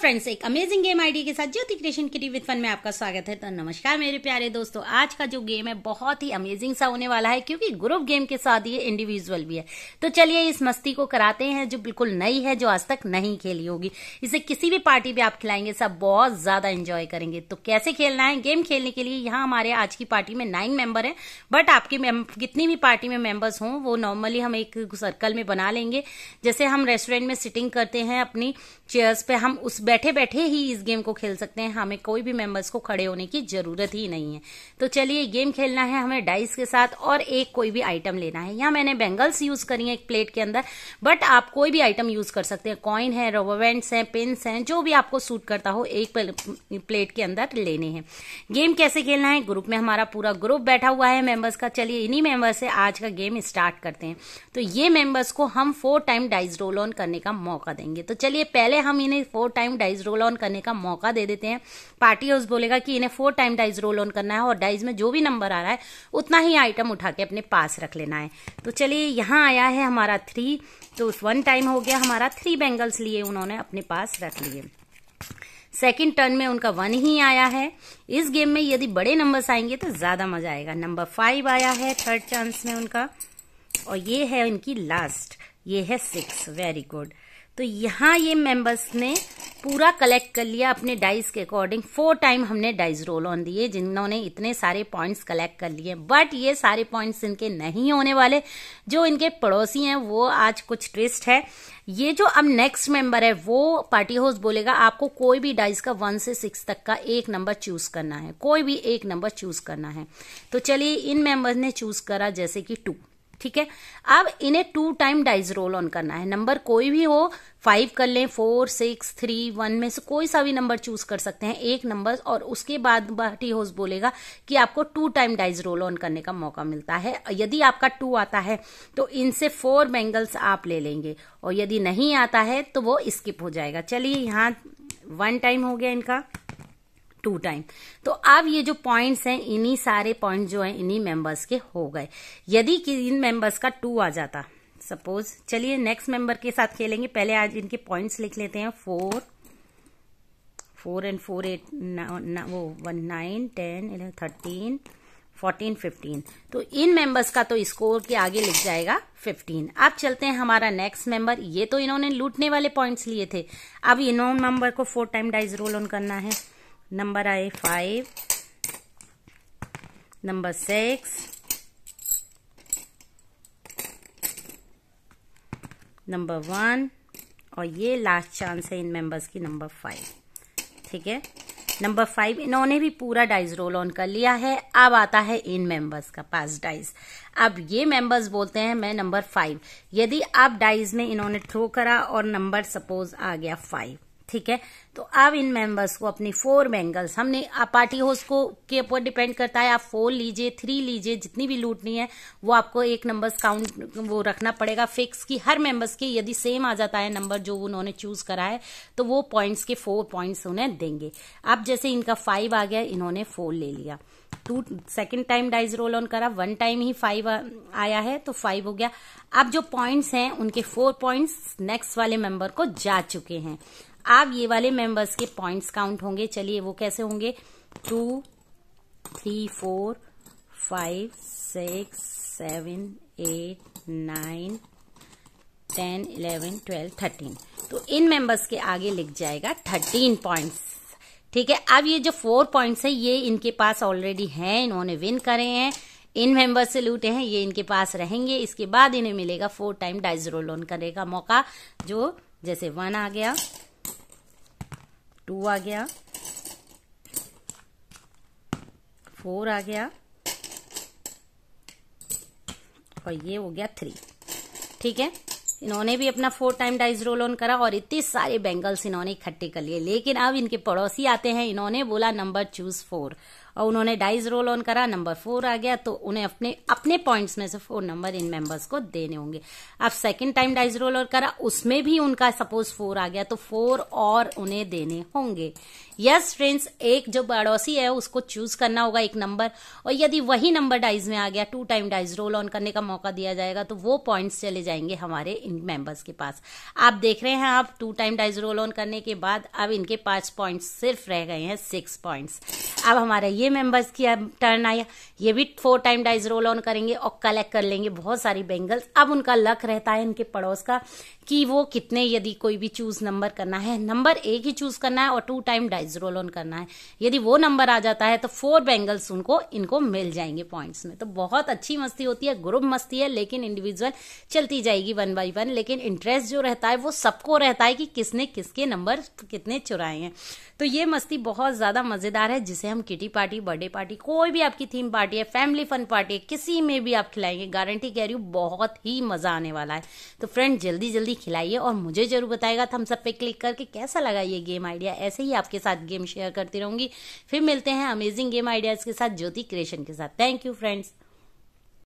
friends एक amazing game ID के साथ ज्योति क्रिएशन की टीवी फन में आपका स्वागत है तो नमस्कार मेरे प्यारे दोस्तों आज का जो गेम है बहुत ही अमेजिंग सा होने वाला है क्योंकि ग्रुप गेम के साथ ये इंडिविजुअल भी है तो चलिए इस मस्ती को कराते हैं जो बिल्कुल नई है जो आज तक नहीं खेली होगी इसे किसी भी पार्टी में आप खिलाएंगे सब बहुत ज्यादा इंजॉय करेंगे तो कैसे खेलना है गेम खेलने के लिए यहाँ हमारे आज की पार्टी में नाइन मेंबर है बट आपकी कितनी भी पार्टी में मेंबर्स हों वो नॉर्मली हम एक सर्कल में बना लेंगे जैसे हम रेस्टोरेंट में सिटिंग करते हैं अपनी चेयर्स पे हम उस बैठे बैठे ही इस गेम को खेल सकते हैं हमें कोई भी मेंबर्स को खड़े होने की जरूरत ही नहीं है तो चलिए गेम खेलना है हमें डाइस के साथ और एक कोई भी आइटम लेना है यहाँ मैंने बेंगल्स यूज करी है एक प्लेट के अंदर बट आप कोई भी आइटम यूज कर सकते हैं कॉइन है रोबोवेंट्स हैं पेन्स हैं जो भी आपको सूट करता हो एक प्लेट के अंदर लेने हैं गेम कैसे खेलना है ग्रुप में हमारा पूरा ग्रुप बैठा हुआ है मेंबर्स का चलिए इन्हीं मेंबर्स से आज का गेम स्टार्ट करते हैं तो ये मेंबर्स को हम four time dice roll on करने का मौका देंगे तो चलिए पहले हम इन्हें four time time dice roll on करने का मौका दे देते हैं पार्टी हाउस बोलेगा कि इन्हें four time dice roll on करना है और डाइज में जो भी नंबर आ रहा है उतना ही आइटम उठा के अपने पास रख लेना है तो चलिए यहाँ आया है हमारा थ्री तो वन टाइम हो गया हमारा थ्री बैंगल्स लिए उन्होंने अपने पास रख लिए सेकेंड टर्न में उनका वन ही आया है इस गेम में यदि बड़े नंबर्स आएंगे तो ज़्यादा मजा आएगा नंबर फाइव आया है थर्ड चांस में उनका और ये है इनकी लास्ट ये है सिक्स वेरी गुड तो यहाँ ये मेंबर्स ने पूरा कलेक्ट कर लिया अपने डाइस के अकॉर्डिंग फोर टाइम हमने डाइस रोल ऑन दिए जिन्होंने इतने सारे पॉइंट्स कलेक्ट कर लिए बट ये सारे पॉइंट्स इनके नहीं होने वाले जो इनके पड़ोसी हैं वो आज कुछ ट्विस्ट है ये जो अब नेक्स्ट मेंबर है वो पार्टी हाउस बोलेगा आपको कोई भी डाइस का वन से सिक्स तक का एक नंबर चूज करना है कोई भी एक नंबर चूज करना है तो चलिए इन मेंबर्स ने चूज करा जैसे कि टू ठीक है अब इन्हें two time dice roll on करना है नंबर कोई भी हो फाइव कर लें फोर सिक्स थ्री वन में से कोई सा भी नंबर चूज कर सकते हैं एक नंबर और उसके बाद बाटी होस बोलेगा कि आपको two time dice roll on करने का मौका मिलता है यदि आपका टू आता है तो इनसे फोर बैंगल्स आप ले लेंगे और यदि नहीं आता है तो वो स्किप हो जाएगा चलिए यहाँ वन टाइम हो गया इनका टू टाइम तो अब ये जो पॉइंट्स हैं इन्हीं सारे पॉइंट जो हैं इन्हीं मेंबर्स के हो गए यदि कि इन मेंबर्स का टू आ जाता सपोज चलिए नेक्स्ट मेंबर के साथ खेलेंगे पहले आज इनके पॉइंट्स लिख लेते हैं four four and four eight वो one nine ten eleven thirteen fourteen fifteen तो इन मेंबर्स का तो स्कोर के आगे लिख जाएगा फिफ्टीन अब चलते हैं हमारा नेक्स्ट मेंबर ये तो इन्होंने लूटने वाले पॉइंट्स लिए थे अब इन्होंने मेंबर को four time dice roll on करना है नंबर आए five number six number one और ये लास्ट चांस है इन मेंबर्स की नंबर फाइव ठीक है नंबर फाइव इन्होंने भी पूरा डाइज रोल ऑन कर लिया है अब आता है इन मेंबर्स का पास डाइज अब ये मेंबर्स बोलते हैं मैं नंबर फाइव यदि आप डाइज में इन्होंने थ्रो करा और नंबर सपोज आ गया फाइव ठीक है तो अब इन मेंबर्स को अपनी फोर बैंगल्स हमने पार्टी हाउस को के ऊपर डिपेंड करता है आप फोर लीजिए थ्री लीजिए जितनी भी लूटनी है वो आपको एक नंबर्स काउंट वो रखना पड़ेगा फिक्स की हर मेंबर्स के यदि सेम आ जाता है नंबर जो उन्होंने चूज करा है तो वो पॉइंट्स के फोर पॉइंट्स उन्हें देंगे अब जैसे इनका फाइव आ गया इन्होंने फोर ले लिया two second time dice roll on करा वन टाइम ही फाइव आया है तो फाइव हो गया अब जो पॉइंट्स हैं उनके फोर पॉइंट्स नेक्स्ट वाले मेंबर को जा चुके हैं अब ये वाले मेंबर्स के पॉइंट्स काउंट होंगे चलिए वो कैसे होंगे two three four five six seven eight nine ten eleven twelve thirteen तो इन मेंबर्स के आगे लिख जाएगा थर्टीन पॉइंट्स ठीक है अब ये जो फोर पॉइंट्स है ये इनके पास ऑलरेडी हैं इन्होंने विन करे हैं इन मेंबर्स से लूटे हैं ये इनके पास रहेंगे इसके बाद इन्हें मिलेगा फोर टाइम डाइजरोलोन करने का मौका जो जैसे वन आ गया टू आ गया फोर आ गया और ये हो गया थ्री ठीक है इन्होंने भी अपना four time dice roll on करा और इतने सारे बैंगल्स इन्होंने इकट्ठे कर लिए लेकिन अब इनके पड़ोसी आते हैं इन्होंने बोला नंबर चूज फोर और उन्होंने डाइज रोल ऑन करा नंबर फोर आ गया तो उन्हें अपने अपने पॉइंट्स में से फोर नंबर इन मेंबर्स को देने होंगे अब second time dice roll on करा उसमें भी उनका सपोज फोर आ गया तो फोर और उन्हें देने होंगे यस फ्रेंड्स एक जो पड़ोसी है उसको चूज करना होगा एक नंबर और यदि वही नंबर डाइज में आ गया two time dice roll on करने का मौका दिया जाएगा तो वो पॉइंट्स चले जाएंगे हमारे इन मेंबर्स के पास आप देख रहे हैं आप two time dice roll on करने के बाद अब इनके पांच पॉइंट्स सिर्फ रह गए हैं सिक्स पॉइंट्स अब हमारा ये ये मेंबर्स की टर्न आया ये भी four time dice roll on करेंगे और कलेक्ट कर लेंगे बहुत सारी बेंगल्स अब उनका लक रहता है इनके पड़ोस का कि वो कितने यदि कोई भी चूज नंबर करना है नंबर एक ही चूज करना है और two time dice roll on करना है यदि वो नंबर आ जाता है तो फोर बेंगल्स उनको इनको मिल जाएंगे पॉइंट्स में तो बहुत अच्छी मस्ती होती है ग्रुप मस्ती है लेकिन इंडिविजुअल चलती जाएगी वन बाई वन लेकिन इंटरेस्ट जो रहता है वो सबको रहता है कि किसने किसके नंबर कितने चुराए हैं तो ये मस्ती बहुत ज्यादा मजेदार है जिसे हम kitty party party birthday party कोई भी आपकी थीम पार्टी है फैमिली फन पार्टी है किसी में भी आप खिलाएंगे गारंटी कह रही हूँ बहुत ही मजा आने वाला है तो फ्रेंड जल्दी जल्दी खिलाइए और मुझे जरूर बताएगा थम सब पे क्लिक करके कैसा लगा ये गेम आइडिया ऐसे ही आपके साथ गेम शेयर करती रहूंगी फिर मिलते हैं अमेजिंग गेम आइडियाज के साथ ज्योति क्रिएशन के साथ थैंक यू फ्रेंड्स